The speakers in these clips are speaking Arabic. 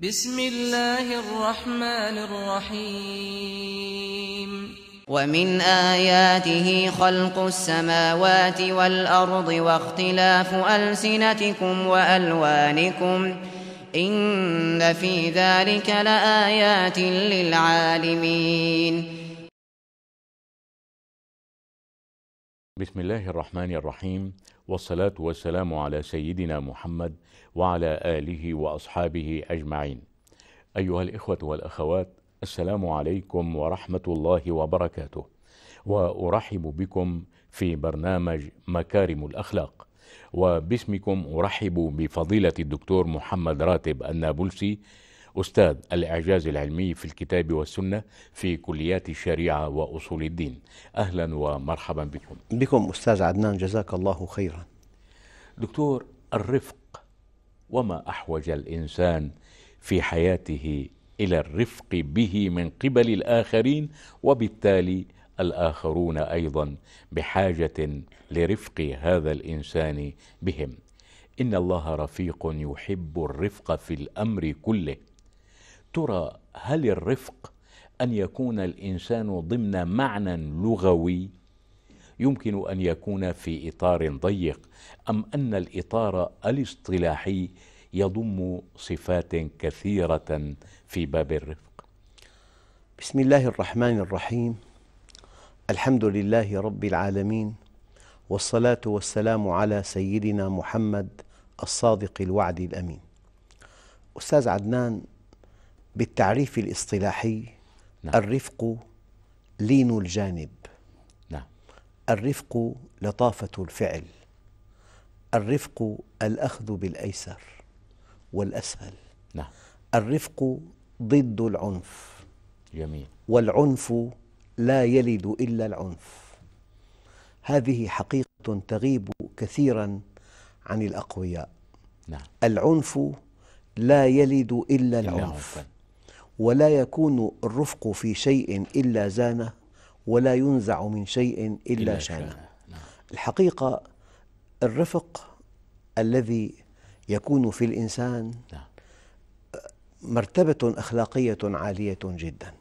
بسم الله الرحمن الرحيم ومن آياته خلق السماوات والأرض واختلاف ألسنتكم وألوانكم إن في ذلك لآيات للعالمين بسم الله الرحمن الرحيم والصلاة والسلام على سيدنا محمد وعلى آله وأصحابه أجمعين أيها الإخوة والأخوات السلام عليكم ورحمة الله وبركاته وأرحب بكم في برنامج مكارم الأخلاق وباسمكم أرحب بفضيلة الدكتور محمد راتب النابلسي أستاذ الإعجاز العلمي في الكتاب والسنة في كليات الشريعة وأصول الدين أهلا ومرحبا بكم بكم أستاذ عدنان جزاك الله خيرا دكتور الرفق وما احوج الانسان في حياته الى الرفق به من قبل الاخرين وبالتالي الاخرون ايضا بحاجه لرفق هذا الانسان بهم ان الله رفيق يحب الرفق في الامر كله ترى هل الرفق ان يكون الانسان ضمن معنى لغوي يمكن ان يكون في اطار ضيق ام ان الاطار الاصطلاحي يضم صفات كثيره في باب الرفق بسم الله الرحمن الرحيم الحمد لله رب العالمين والصلاه والسلام على سيدنا محمد الصادق الوعد الامين استاذ عدنان بالتعريف الاصطلاحي نعم. الرفق لين الجانب الرفق لطافة الفعل، الرفق الأخذ بالأيسر والأسهل، نعم. الرفق ضد العنف جميل والعنف لا يلد إلا العنف هذه حقيقة تغيب كثيرا عن الأقوياء نعم. العنف لا يلد إلا العنف ولا يكون الرفق في شيء إلا زانه ولا ينزع من شيء إلا شانه نعم. الحقيقة الرفق الذي يكون في الإنسان نعم. مرتبة أخلاقية عالية جدا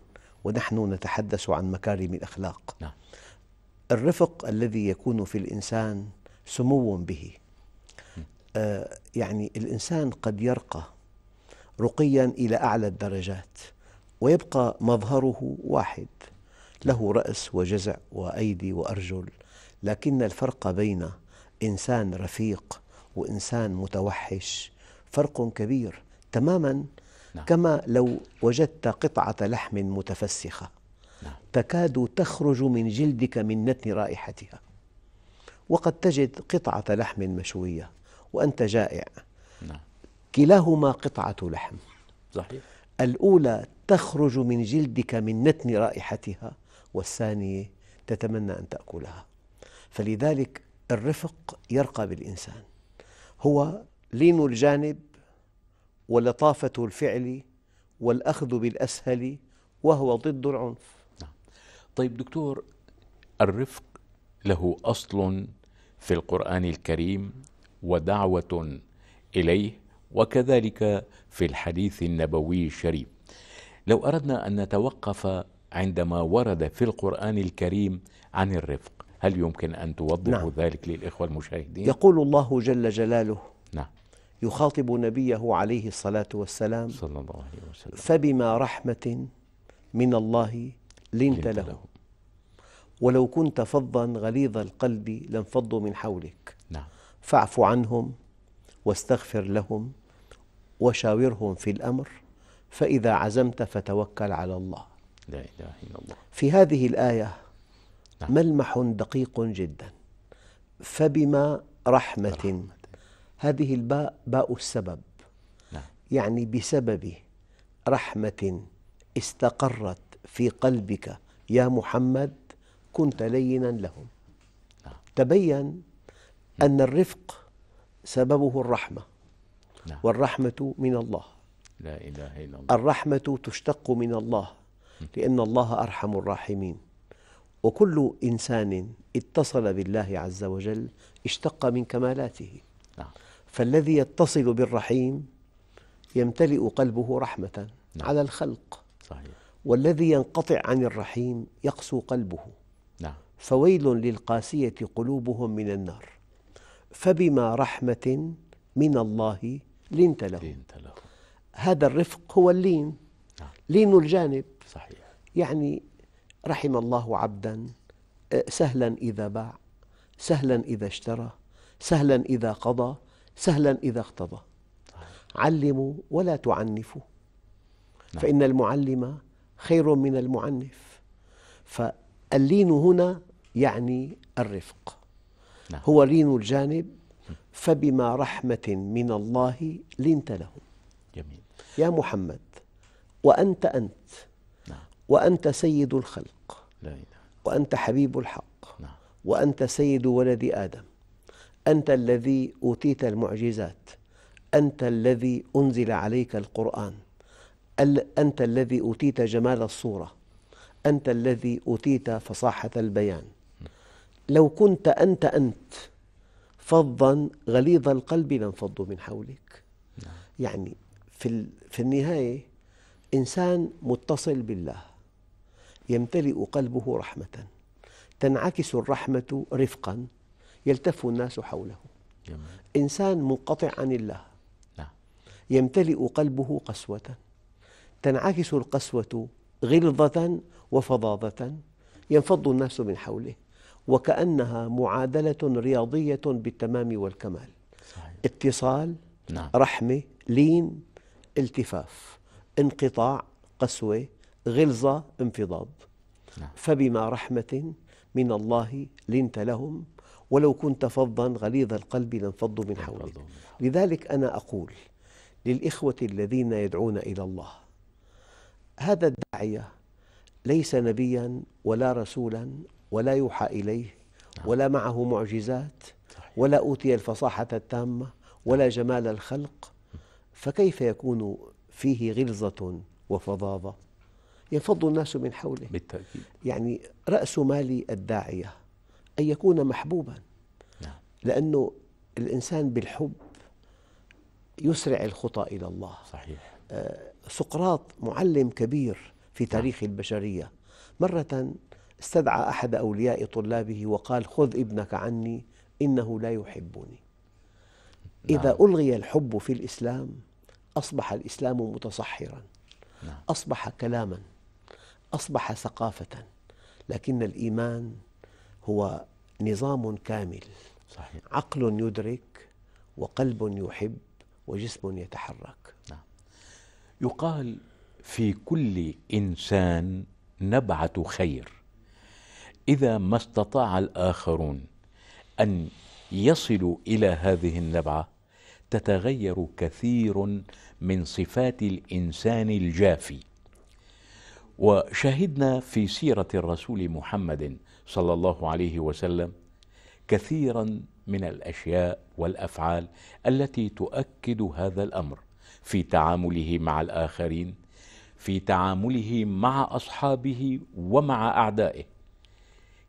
ونحن نتحدث عن مكارم الأخلاق نعم. الرفق الذي يكون في الإنسان سمو به آه يعني الإنسان قد يرقى رقيا إلى أعلى الدرجات ويبقى مظهره واحد له رأس وجزع وأيدي وأرجل لكن الفرق بين إنسان رفيق وإنسان متوحش فرق كبير تماما نعم. كما لو وجدت قطعة لحم متفسخة نعم. تكاد تخرج من جلدك من نتن رائحتها وقد تجد قطعة لحم مشوية وأنت جائع نعم. كلاهما قطعة لحم صحيح الأولى تخرج من جلدك من نتن رائحتها والثانية تتمنى أن تأكلها فلذلك الرفق يرقى بالإنسان هو لين الجانب ولطافة الفعل والأخذ بالأسهل وهو ضد العنف نعم. طيب دكتور الرفق له أصل في القرآن الكريم ودعوة إليه وكذلك في الحديث النبوي الشريف لو أردنا أن نتوقف عندما ورد في القرآن الكريم عن الرفق هل يمكن أن توضحوا نعم. ذلك للإخوة المشاهدين؟ يقول الله جل جلاله نعم يخاطب نبيه عليه الصلاة والسلام صلى الله عليه وسلم فبما رحمة من الله لنت, لنت لهم له. ولو كنت فظا غليظ القلب لانفضوا من حولك نعم فاعف عنهم واستغفر لهم وشاورهم في الأمر فإذا عزمت فتوكل على الله لا إله إلا الله في هذه الآية نعم. ملمح دقيق جدا فبما رحمة, رحمة. هذه الباء باء السبب نعم. يعني بسبب رحمة استقرت في قلبك يا محمد كنت لينا لهم نعم. تبين أن الرفق سببه الرحمة نعم. والرحمة من الله لا إله إلا الله الرحمة تشتق من الله لأن الله أرحم الراحمين وكل إنسان اتصل بالله عز وجل اشتق من كمالاته نعم. فالذي يتصل بالرحيم يمتلئ قلبه رحمة نعم. على الخلق صحيح. والذي ينقطع عن الرحيم يقسو قلبه نعم. فويل للقاسية قلوبهم من النار فبما رحمة من الله لنت له, لنت له. هذا الرفق هو اللين نعم. لين الجانب صحيح يعني رحم الله عبدا أه، سهلا إذا باع سهلا إذا اشترى سهلا إذا قضى سهلا إذا اقتضى علموا ولا تعنفوا نعم. فإن المعلم خير من المعنف فاللين هنا يعني الرفق نعم. هو لين الجانب فبما رحمة من الله لنت لهم جميل يا محمد وأنت أنت وأنت سيد الخلق وأنت حبيب الحق نعم. وأنت سيد ولد آدم أنت الذي أوتيت المعجزات أنت الذي أنزل عليك القرآن أنت الذي أوتيت جمال الصورة أنت الذي أوتيت فصاحة البيان لو كنت أنت أنت فظا غليظ القلب لانفضوا من حولك نعم. يعني في, في النهاية إنسان متصل بالله يمتلئ قلبه رحمة تنعكس الرحمة رفقا يلتف الناس حوله جميل. إنسان منقطع عن الله لا. نعم. يمتلئ قلبه قسوة تنعكس القسوة غلظة وفظاظة ينفض الناس من حوله وكأنها معادلة رياضية بالتمام والكمال صحيح. اتصال نعم. رحمة لين التفاف انقطاع قسوة غلظة انفضاض نعم. فبما رحمة من الله لنت لهم ولو كنت فظا غليظ القلب لانفضوا من حولك لذلك أنا أقول للإخوة الذين يدعون إلى الله هذا الداعية ليس نبيا ولا رسولا ولا يوحى إليه نعم. ولا معه معجزات ولا أوتي الفصاحة التامة ولا جمال الخلق فكيف يكون فيه غلظة وفظاظة ينفض الناس من حوله بالتأكيد يعني رأس مالي الداعية أن يكون محبوبا نعم. لأنه الإنسان بالحب يسرع الخطى إلى الله صحيح آه، سقراط معلم كبير في نعم. تاريخ البشرية مرة استدعى أحد أولياء طلابه وقال خذ ابنك عني إنه لا يحبني إذا نعم. ألغي الحب في الإسلام أصبح الإسلام متصحراً نعم. أصبح كلاماً أصبح ثقافة لكن الإيمان هو نظام كامل صحيح. عقل يدرك وقلب يحب وجسم يتحرك نعم. يقال في كل إنسان نبعة خير إذا ما استطاع الآخرون أن يصلوا إلى هذه النبعة تتغير كثير من صفات الإنسان الجافي وشهدنا في سيرة الرسول محمد صلى الله عليه وسلم كثيرا من الأشياء والأفعال التي تؤكد هذا الأمر في تعامله مع الآخرين في تعامله مع أصحابه ومع أعدائه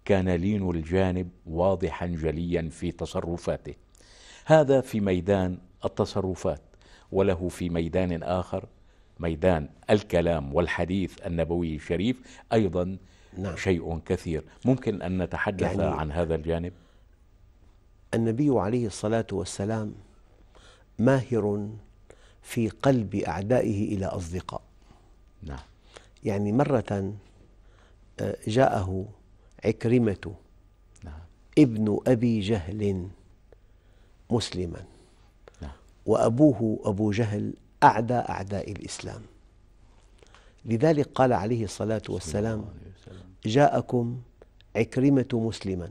كان لين الجانب واضحا جليا في تصرفاته هذا في ميدان التصرفات وله في ميدان آخر ميدان الكلام والحديث النبوي الشريف أيضا نعم. شيء كثير ممكن أن نتحدث يعني عن هذا الجانب النبي عليه الصلاة والسلام ماهر في قلب أعدائه إلى أصدقاء نعم يعني مرة آه، جاءه عكرمة نعم. ابن أبي جهل مسلما نعم. وأبوه أبو جهل أعدى أعداء الإسلام لذلك قال عليه الصلاة والسلام جاءكم عكرمة مسلما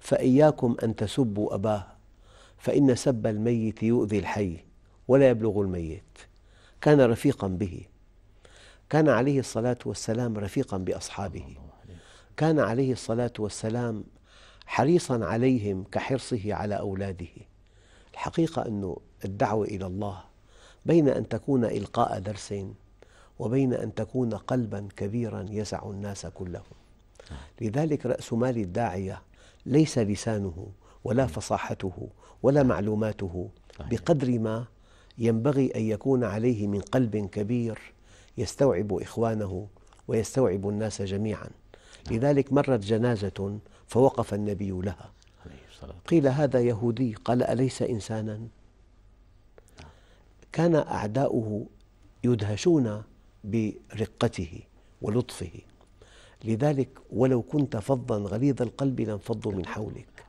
فإياكم أن تسبوا أباه فإن سب الميت يؤذي الحي ولا يبلغ الميت كان رفيقا به كان عليه الصلاة والسلام رفيقا بأصحابه كان عليه الصلاة والسلام حريصا عليهم كحرصه على أولاده الحقيقة أن الدعوة إلى الله بين أن تكون إلقاء درس وبين أن تكون قلبا كبيرا يسع الناس كلهم لذلك رأس مال الداعية ليس لسانه ولا فصاحته ولا معلوماته بقدر ما ينبغي أن يكون عليه من قلب كبير يستوعب إخوانه ويستوعب الناس جميعا نعم. لذلك مرت جنازة فوقف النبي لها قيل هذا يهودي قال أليس إنسانا كان أعداؤه يدهشون برقته ولطفه لذلك ولو كنت فظا غليظ القلب لانفضوا من حولك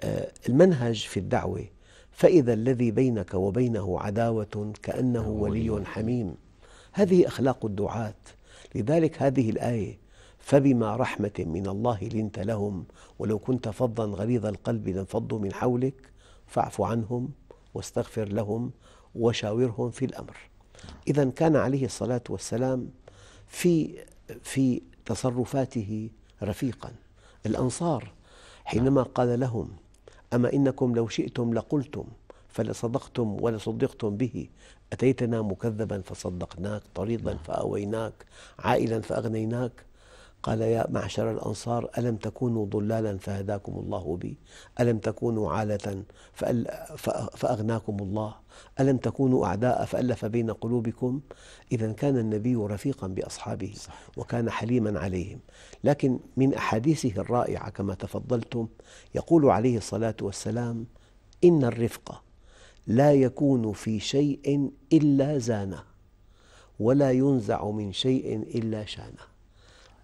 آه، المنهج في الدعوة فإذا الذي بينك وبينه عداوة كأنه نعم، ولي حميم هذه أخلاق الدعاة لذلك هذه الآية فبما رحمة من الله لنت لهم ولو كنت فظا غليظ القلب لانفضوا من حولك فاعف عنهم واستغفر لهم وشاورهم في الأمر إذا كان عليه الصلاة والسلام في في تصرفاته رفيقا الأنصار حينما قال لهم أما إنكم لو شئتم لقلتم فلصدقتم ولصدقتم به أتيتنا مكذبا فصدقناك طريضا فأويناك عائلا فأغنيناك قال يا معشر الأنصار ألم تكونوا ضلالا فهداكم الله بي ألم تكونوا عالة فأغناكم الله ألم تكونوا أعداء فألف بين قلوبكم إذا كان النبي رفيقا بأصحابه وكان حليما عليهم لكن من أحاديثه الرائعة كما تفضلتم يقول عليه الصلاة والسلام إن الرفق لا يكون في شيء إلا زانه ولا ينزع من شيء إلا شانه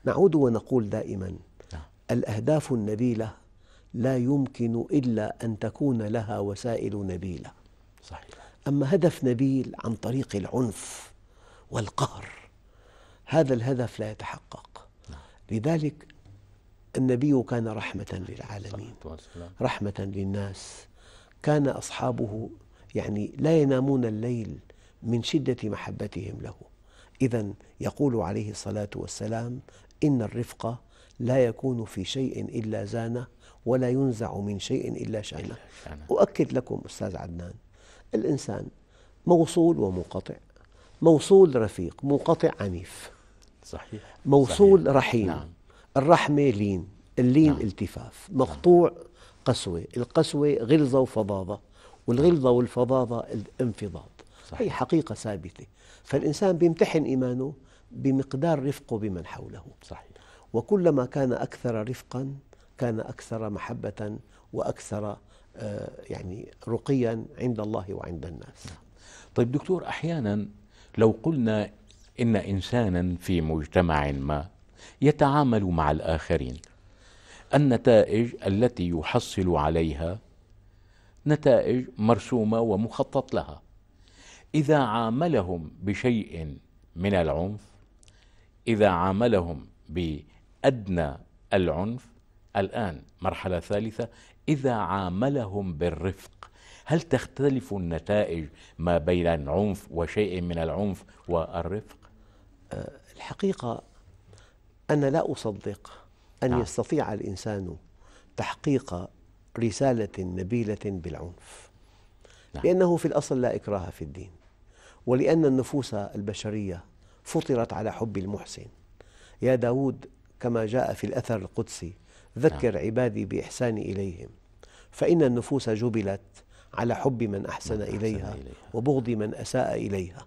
نعود ونقول دائما نعم. الأهداف النبيلة لا يمكن إلا أن تكون لها وسائل نبيلة صحيح. أما هدف نبيل عن طريق العنف والقهر هذا الهدف لا يتحقق نعم. لذلك النبي كان رحمة للعالمين رحمة للناس كان أصحابه يعني لا ينامون الليل من شدة محبتهم له إذا يقول عليه الصلاة والسلام إن الرفق لا يكون في شيء إلا زانه ولا ينزع من شيء إلا شانه أؤكد لكم أستاذ عدنان الإنسان موصول ومنقطع موصول رفيق منقطع عنيف صحيح موصول صحيح. رحيم نعم. الرحمة لين اللين نعم. التفاف مقطوع نعم. قسوة القسوة غلظة وفظاظة والغلظة والفظاظة الانفضاض هي حقيقة ثابتة فالإنسان بيمتحن إيمانه بمقدار رفقه بمن حوله صحيح. وكلما كان أكثر رفقا كان أكثر محبة وأكثر آه، يعني رقيا عند الله وعند الناس طيب دكتور أحيانا لو قلنا إن إنسانا في مجتمع ما يتعامل مع الآخرين النتائج التي يحصل عليها نتائج مرسومة ومخطط لها إذا عاملهم بشيء من العنف إذا عاملهم بأدنى العنف الآن مرحلة ثالثة إذا عاملهم بالرفق هل تختلف النتائج ما بين العنف وشيء من العنف والرفق؟ أه، الحقيقة أنا لا أصدق أن نعم. يستطيع الإنسان تحقيق رسالة نبيلة بالعنف نعم. لأنه في الأصل لا إكراه في الدين ولأن النفوس البشرية فطرت على حب المحسن يا داود كما جاء في الأثر القدسي ذكر نعم. عبادي بإحساني إليهم فإن النفوس جبلت على حب من أحسن, من أحسن إليها, إليها وبغض من أساء إليها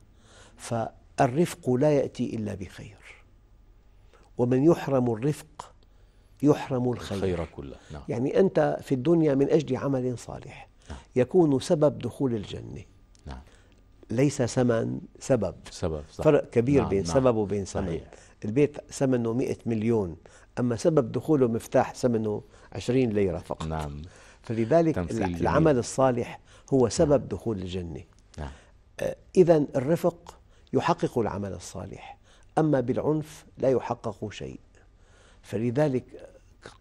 فالرفق لا يأتي إلا بخير ومن يحرم الرفق يحرم الخير الخير كله نعم. يعني أنت في الدنيا من أجل عمل صالح نعم. يكون سبب دخول الجنة ليس ثمن سبب سبب صح. فرق كبير نعم بين نعم سبب وبين ثمن صحيح. البيت ثمنه 100 مليون أما سبب دخوله مفتاح ثمنه 20 ليرة فقط نعم فلذلك العمل جميل. الصالح هو نعم. سبب نعم. دخول الجنة نعم. آه، إذا الرفق يحقق العمل الصالح أما بالعنف لا يحقق شيء فلذلك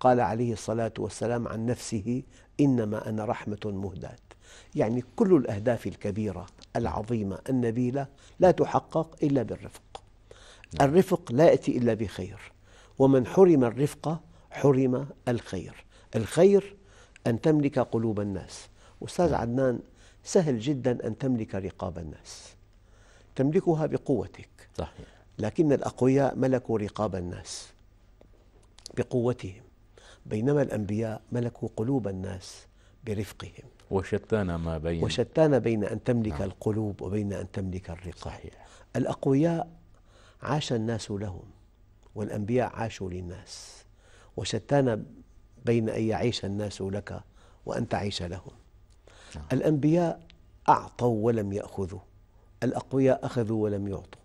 قال عليه الصلاة والسلام عن نفسه إنما أنا رحمة مهداة يعني كل الأهداف الكبيرة العظيمة النبيلة لا تحقق إلا بالرفق الرفق لا يأتي إلا بخير ومن حرم الرفق حرم الخير الخير أن تملك قلوب الناس أستاذ نعم. عدنان سهل جدا أن تملك رقاب الناس تملكها بقوتك لكن الأقوياء ملكوا رقاب الناس بقوتهم بينما الأنبياء ملكوا قلوب الناس برفقهم وشتان ما بين وشتان بين أن تملك نعم. القلوب وبين أن تملك الرقاب صحيح. الأقوياء عاش الناس لهم والأنبياء عاشوا للناس وشتان بين أن يعيش الناس لك وأن تعيش لهم نعم. الأنبياء أعطوا ولم يأخذوا الأقوياء أخذوا ولم يعطوا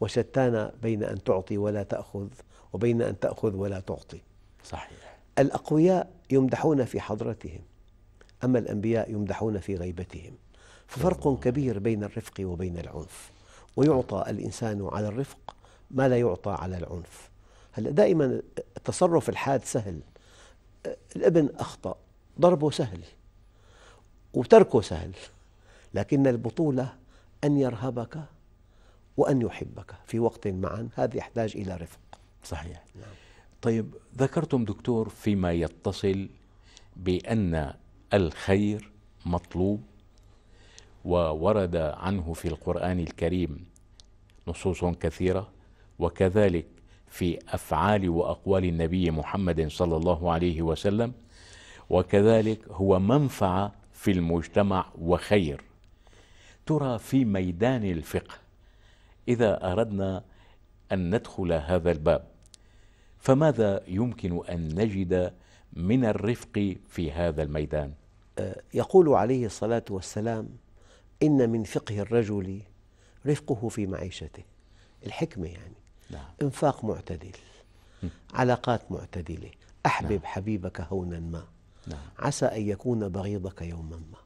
وشتان بين أن تعطي ولا تأخذ وبين أن تأخذ ولا تعطي صحيح الأقوياء يمدحون في حضرتهم أما الأنبياء يمدحون في غيبتهم ففرق كبير بين الرفق وبين العنف ويعطى الإنسان على الرفق ما لا يعطى على العنف هلا دائما التصرف الحاد سهل الابن أخطأ ضربه سهل وتركه سهل لكن البطولة أن يرهبك وأن يحبك في وقت معا هذا يحتاج إلى رفق صحيح نعم. طيب ذكرتم دكتور فيما يتصل بأن الخير مطلوب وورد عنه في القرآن الكريم نصوص كثيرة وكذلك في أفعال وأقوال النبي محمد صلى الله عليه وسلم وكذلك هو منفعة في المجتمع وخير ترى في ميدان الفقه إذا أردنا أن ندخل هذا الباب فماذا يمكن أن نجد من الرفق في هذا الميدان يقول عليه الصلاة والسلام إن من فقه الرجل رفقه في معيشته الحكمة يعني لا. نعم. إنفاق معتدل م. علاقات معتدلة أحبب لا. نعم. حبيبك هونا ما لا. نعم. عسى أن يكون بغيضك يوما ما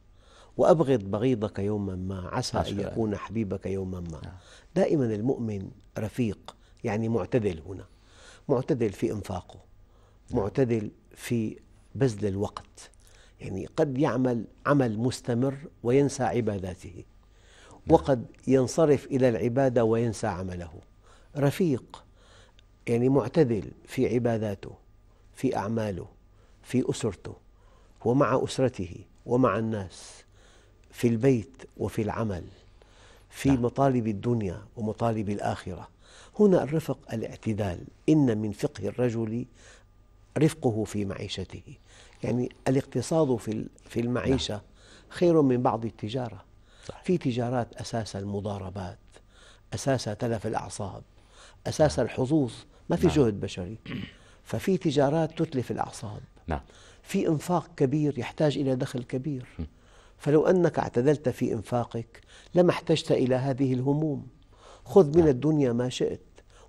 وأبغض بغيضك يوما ما عسى أن يكون حبيبك يوما ما لا. دائما المؤمن رفيق يعني معتدل هنا معتدل في إنفاقه معتدل في بذل الوقت يعني قد يعمل عمل مستمر وينسى عباداته وقد ينصرف إلى العبادة وينسى عمله رفيق يعني معتدل في عباداته في أعماله في أسرته ومع أسرته ومع الناس في البيت وفي العمل في نعم. مطالب الدنيا ومطالب الآخرة هنا الرفق الاعتدال إن من فقه الرجل رفقه في معيشته يعني الاقتصاد في في المعيشة نعم. خير من بعض التجارة في تجارات أساسها المضاربات أساسها تلف الأعصاب أساسها نعم. الحظوظ ما في نعم. جهد بشري ففي تجارات تتلف الأعصاب نعم. في إنفاق كبير يحتاج إلى دخل كبير فلو أنك اعتدلت في إنفاقك لما احتجت إلى هذه الهموم خذ من نعم. الدنيا ما شئت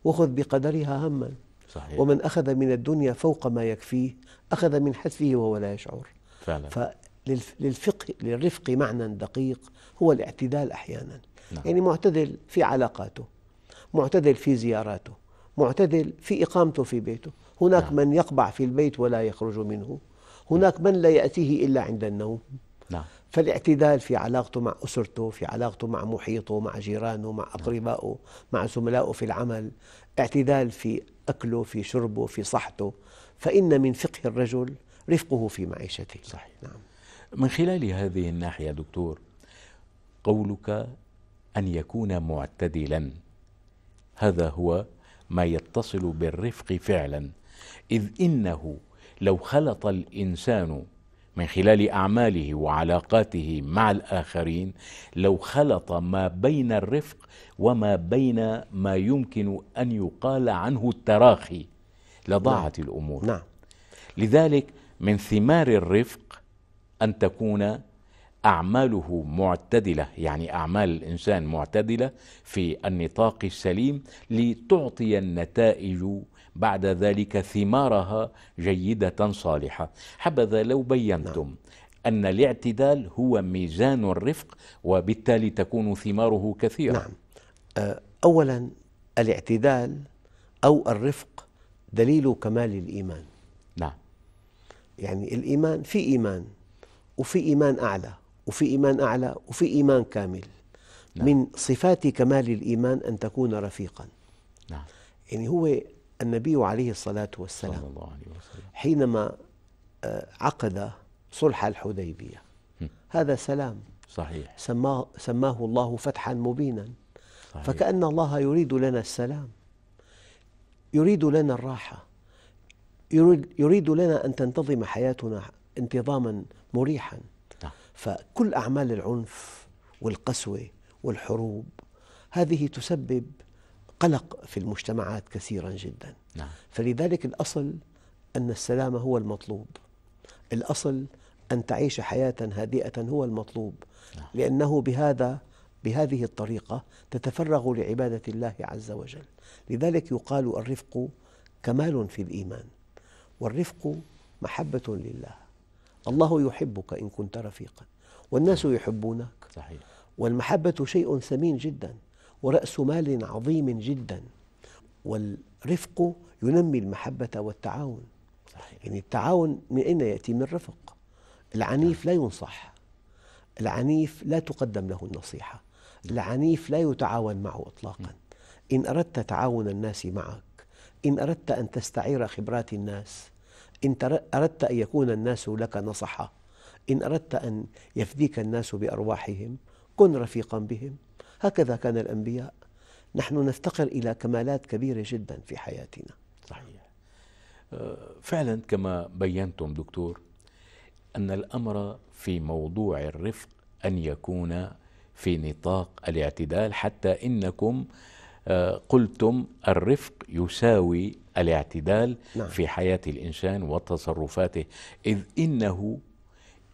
وخذ بقدرها هماً صحيح. ومن أخذ من الدنيا فوق ما يكفيه أخذ من حتفه وهو لا يشعر فعلا. فللفقه للرفق معنى دقيق هو الاعتدال أحيانا نعم. يعني معتدل في علاقاته معتدل في زياراته معتدل في إقامته في بيته هناك نعم. من يقبع في البيت ولا يخرج منه نعم. هناك من لا يأتيه إلا عند النوم نعم فالاعتدال في علاقته مع أسرته في علاقته مع محيطه مع جيرانه مع أقربائه مع زملائه في العمل اعتدال في أكله في شربه في صحته فإن من فقه الرجل رفقه في معيشته صحيح نعم من خلال هذه الناحية دكتور قولك أن يكون معتدلا هذا هو ما يتصل بالرفق فعلا إذ إنه لو خلط الإنسان من خلال اعماله وعلاقاته مع الاخرين لو خلط ما بين الرفق وما بين ما يمكن ان يقال عنه التراخي لضاعت نعم. الامور نعم. لذلك من ثمار الرفق ان تكون اعماله معتدله يعني اعمال الانسان معتدله في النطاق السليم لتعطي النتائج بعد ذلك ثمارها جيدة صالحة حبذا لو بينتم نعم. أن الاعتدال هو ميزان الرفق وبالتالي تكون ثماره كثيرة نعم أه، أولا الاعتدال أو الرفق دليل كمال الإيمان نعم يعني الإيمان في إيمان وفي إيمان أعلى وفي إيمان أعلى وفي إيمان كامل نعم. من صفات كمال الإيمان أن تكون رفيقا نعم. يعني هو النبي عليه الصلاة والسلام صلى الله عليه وسلم حينما آه، عقد صلح الحديبية هذا سلام صحيح سماه, سماه الله فتحا مبينا صحيح فكأن الله يريد لنا السلام يريد لنا الراحة يريد, يريد لنا أن تنتظم حياتنا انتظاما مريحا نعم. فكل أعمال العنف والقسوة والحروب هذه تسبب قلق في المجتمعات كثيرا جدا نعم. فلذلك الأصل أن السلام هو المطلوب الأصل أن تعيش حياة هادئة هو المطلوب نعم. لأنه بهذا بهذه الطريقة تتفرغ لعبادة الله عز وجل لذلك يقال الرفق كمال في الإيمان والرفق محبة لله الله يحبك إن كنت رفيقا والناس يحبونك صحيح. والمحبة شيء ثمين جداً ورأس مال عظيم جدا والرفق ينمي المحبة والتعاون صحيح. يعني التعاون من أين يأتي من الرفق العنيف نعم. لا ينصح العنيف لا تقدم له النصيحة نعم. العنيف لا يتعاون معه إطلاقا نعم. إن أردت تعاون الناس معك إن أردت أن تستعير خبرات الناس إن أردت أن يكون الناس لك نصحة إن أردت أن يفديك الناس بأرواحهم كن رفيقا بهم هكذا كان الأنبياء نحن نفتقر إلى كمالات كبيرة جدا في حياتنا صحيح آه، فعلا كما بينتم دكتور أن الأمر في موضوع الرفق أن يكون في نطاق الاعتدال حتى إنكم آه، قلتم الرفق يساوي الاعتدال نعم. في حياة الإنسان وتصرفاته إذ إنه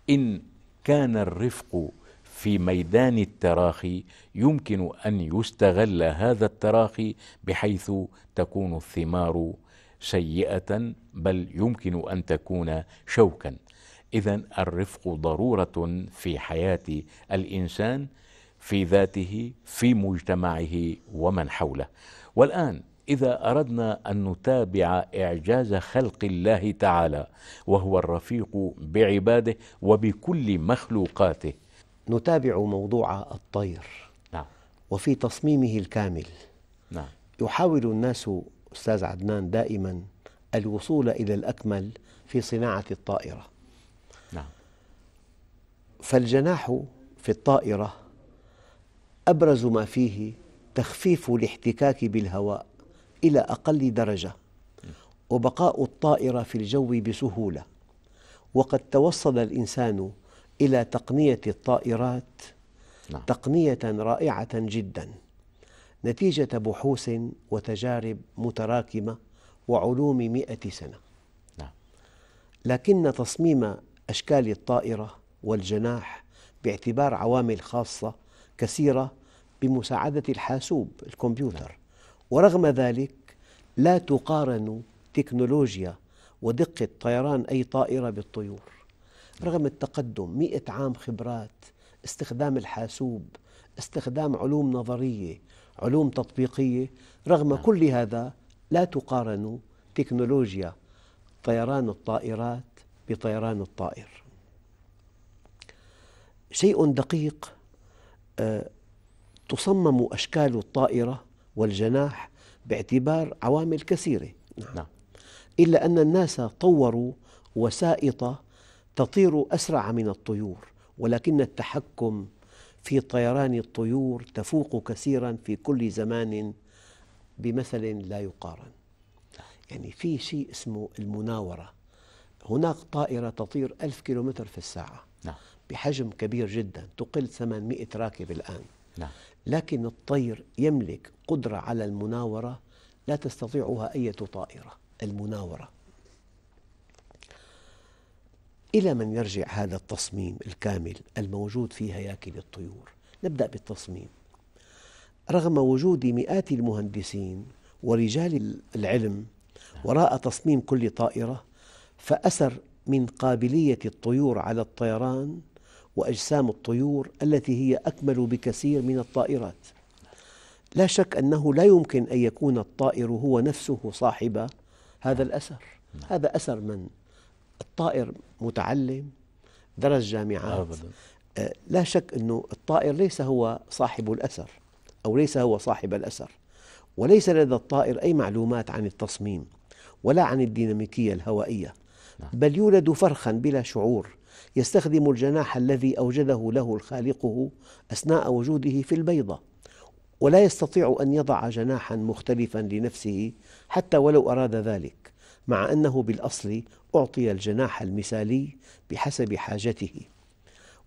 إن كان الرفق في ميدان التراخي يمكن ان يستغل هذا التراخي بحيث تكون الثمار سيئه بل يمكن ان تكون شوكا اذا الرفق ضروره في حياه الانسان في ذاته في مجتمعه ومن حوله والان اذا اردنا ان نتابع اعجاز خلق الله تعالى وهو الرفيق بعباده وبكل مخلوقاته نتابع موضوع الطير نعم. وفي تصميمه الكامل نعم. يحاول الناس أستاذ عدنان دائما الوصول إلى الأكمل في صناعة الطائرة نعم. فالجناح في الطائرة أبرز ما فيه تخفيف الاحتكاك بالهواء إلى أقل درجة وبقاء الطائرة في الجو بسهولة وقد توصل الإنسان إلى تقنية الطائرات نعم. تقنية رائعة جدا نتيجة بحوث وتجارب متراكمة وعلوم مئة سنة نعم. لكن تصميم أشكال الطائرة والجناح باعتبار عوامل خاصة كثيرة بمساعدة الحاسوب الكمبيوتر نعم. ورغم ذلك لا تقارن تكنولوجيا ودقة طيران أي طائرة بالطيور رغم التقدم مئة عام خبرات استخدام الحاسوب استخدام علوم نظرية علوم تطبيقية رغم نعم. كل هذا لا تقارن تكنولوجيا طيران الطائرات بطيران الطائر شيء دقيق آه، تصمم أشكال الطائرة والجناح باعتبار عوامل كثيرة نعم. إلا أن الناس طوروا وسائط تطير أسرع من الطيور ولكن التحكم في طيران الطيور تفوق كثيرا في كل زمان بمثل لا يقارن يعني في شيء اسمه المناورة هناك طائرة تطير ألف كيلومتر في الساعة نعم. بحجم كبير جدا تقل 800 راكب الآن نعم. لكن الطير يملك قدرة على المناورة لا تستطيعها أي طائرة المناورة إلى من يرجع هذا التصميم الكامل الموجود في هياكل الطيور؟ نبدأ بالتصميم رغم وجود مئات المهندسين ورجال العلم وراء تصميم كل طائرة فأثر من قابلية الطيور على الطيران وأجسام الطيور التي هي أكمل بكثير من الطائرات لا شك أنه لا يمكن أن يكون الطائر هو نفسه صاحب هذا الأثر هذا أثر من؟ الطائر متعلم درس جامعات أبدا. آه، لا شك أنه الطائر ليس هو صاحب الأثر أو ليس هو صاحب الأثر وليس لدى الطائر أي معلومات عن التصميم ولا عن الديناميكية الهوائية نعم. بل يولد فرخا بلا شعور يستخدم الجناح الذي أوجده له خالقه أثناء وجوده في البيضة ولا يستطيع أن يضع جناحا مختلفا لنفسه حتى ولو أراد ذلك مع أنه بالأصل أعطي الجناح المثالي بحسب حاجته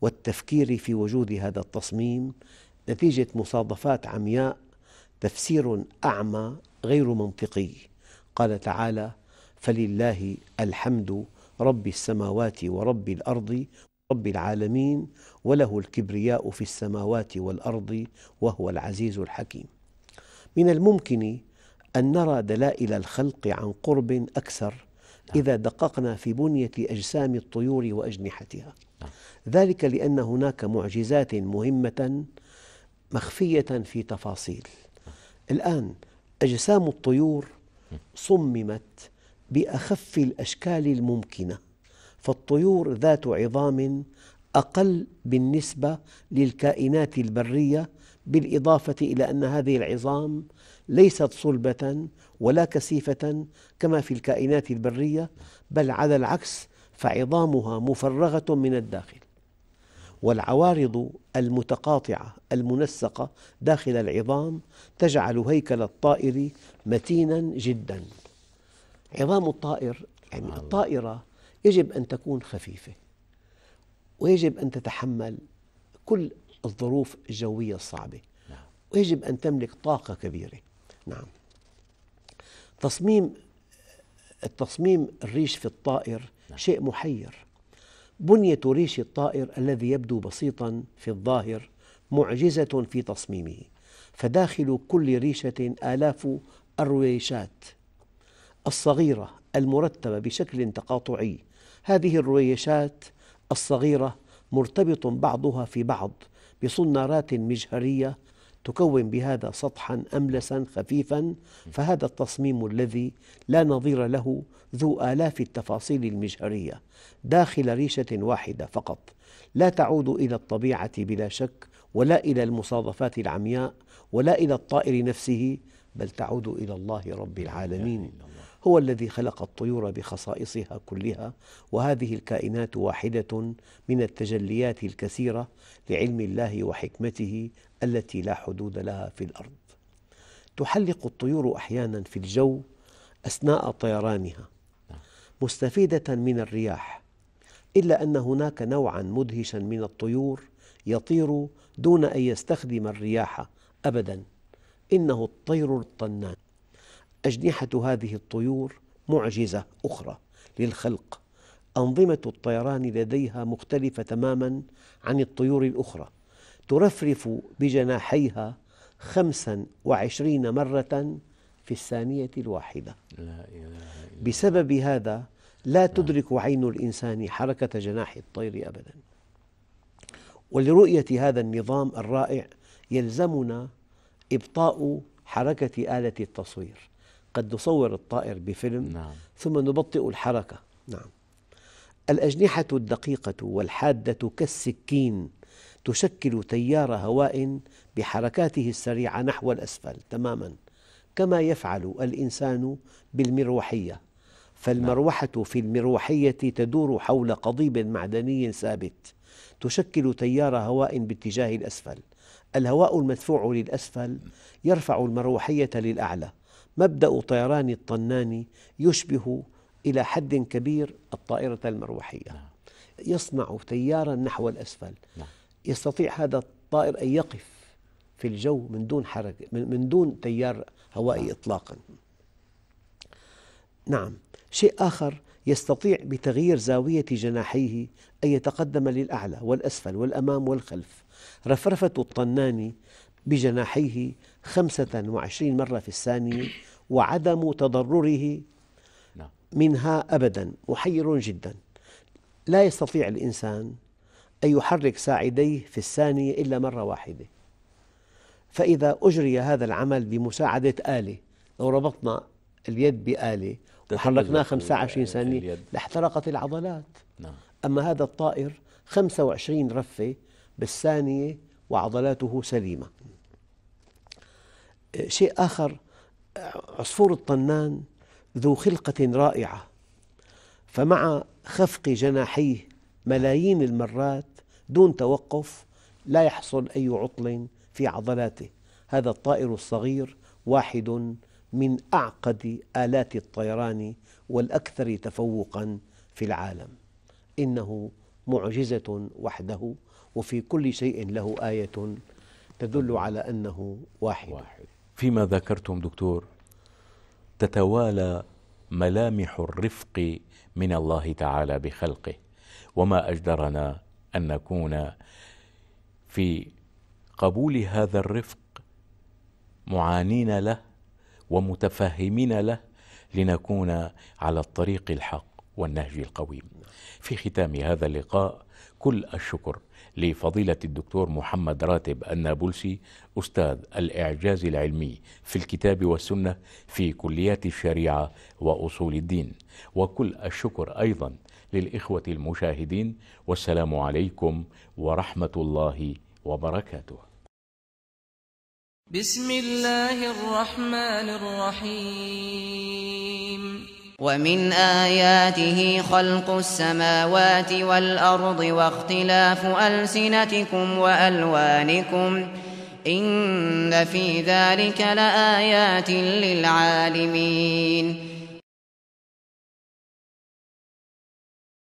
والتفكير في وجود هذا التصميم نتيجة مصادفات عمياء تفسير أعمى غير منطقي قال تعالى فلله الحمد رب السماوات ورب الأرض رب العالمين وله الكبرياء في السماوات والأرض وهو العزيز الحكيم من الممكن أن نرى دلائل الخلق عن قرب أكثر نعم. إذا دققنا في بنية أجسام الطيور وأجنحتها نعم. ذلك لأن هناك معجزات مهمة مخفية في تفاصيل الآن أجسام الطيور صممت بأخف الأشكال الممكنة فالطيور ذات عظام أقل بالنسبة للكائنات البرية بالإضافة إلى أن هذه العظام ليست صلبة ولا كثيفة كما في الكائنات البرية بل على العكس فعظامها مفرغة من الداخل والعوارض المتقاطعة المنسقة داخل العظام تجعل هيكل الطائر متينا جدا عظام الطائر يعني الطائرة يجب أن تكون خفيفة ويجب أن تتحمل كل الظروف الجوية الصعبة نعم. ويجب أن تملك طاقة كبيرة نعم تصميم التصميم الريش في الطائر نعم. شيء محير بنية ريش الطائر الذي يبدو بسيطا في الظاهر معجزة في تصميمه فداخل كل ريشة آلاف الرويشات الصغيرة المرتبة بشكل تقاطعي هذه الرويشات الصغيرة مرتبط بعضها في بعض بصنارات مجهرية تكون بهذا سطحا أملسا خفيفا فهذا التصميم الذي لا نظير له ذو آلاف التفاصيل المجهرية داخل ريشة واحدة فقط لا تعود إلى الطبيعة بلا شك ولا إلى المصادفات العمياء ولا إلى الطائر نفسه بل تعود إلى الله رب العالمين هو الذي خلق الطيور بخصائصها كلها وهذه الكائنات واحدة من التجليات الكثيرة لعلم الله وحكمته التي لا حدود لها في الأرض تحلق الطيور أحيانا في الجو أثناء طيرانها مستفيدة من الرياح إلا أن هناك نوعا مدهشا من الطيور يطير دون أن يستخدم الرياح أبدا إنه الطير الطنان أجنحة هذه الطيور معجزة أخرى للخلق أنظمة الطيران لديها مختلفة تماما عن الطيور الأخرى ترفرف بجناحيها خمسا وعشرين مرة في الثانية الواحدة بسبب هذا لا تدرك عين الإنسان حركة جناح الطير أبدا ولرؤية هذا النظام الرائع يلزمنا إبطاء حركة آلة التصوير قد نصور الطائر بفيلم نعم. ثم نبطئ الحركة نعم الأجنحة الدقيقة والحادة كالسكين تشكل تيار هواء بحركاته السريعة نحو الأسفل تماما كما يفعل الإنسان بالمروحية فالمروحة في المروحية تدور حول قضيب معدني ثابت تشكل تيار هواء باتجاه الأسفل الهواء المدفوع للأسفل يرفع المروحية للأعلى مبدأ طيران الطنان يشبه إلى حد كبير الطائرة المروحية نعم. يصنع تيارا نحو الأسفل نعم. يستطيع هذا الطائر أن يقف في الجو من دون حركة من دون تيار هوائي نعم. إطلاقا نعم شيء آخر يستطيع بتغيير زاوية جناحيه أن يتقدم للأعلى والأسفل والأمام والخلف رفرفة الطنان بجناحيه خمسة وعشرين مرة في الثانية وعدم تضرره نعم. منها أبدا محير جدا لا يستطيع الإنسان أن يحرك ساعديه في الثانية إلا مرة واحدة فإذا أجري هذا العمل بمساعدة آلة لو ربطنا اليد بآلة وحركناها 25 ثانية لاحترقت العضلات نعم. أما هذا الطائر 25 رفة بالثانية وعضلاته سليمة شيء آخر عصفور الطنان ذو خلقة رائعة فمع خفق جناحيه ملايين المرات دون توقف لا يحصل أي عطل في عضلاته هذا الطائر الصغير واحد من أعقد آلات الطيران والأكثر تفوقاً في العالم إنه معجزة وحده وفي كل شيء له آية تدل على أنه واحد, واحد. فيما ذكرتم دكتور تتوالى ملامح الرفق من الله تعالى بخلقه وما اجدرنا ان نكون في قبول هذا الرفق معانين له ومتفهمين له لنكون على الطريق الحق والنهج القويم في ختام هذا اللقاء كل الشكر لفضيلة الدكتور محمد راتب النابلسي أستاذ الإعجاز العلمي في الكتاب والسنة في كليات الشريعة وأصول الدين وكل الشكر أيضا للإخوة المشاهدين والسلام عليكم ورحمة الله وبركاته بسم الله الرحمن الرحيم ومن آياته خلق السماوات والأرض واختلاف ألسنتكم وألوانكم إن في ذلك لآيات للعالمين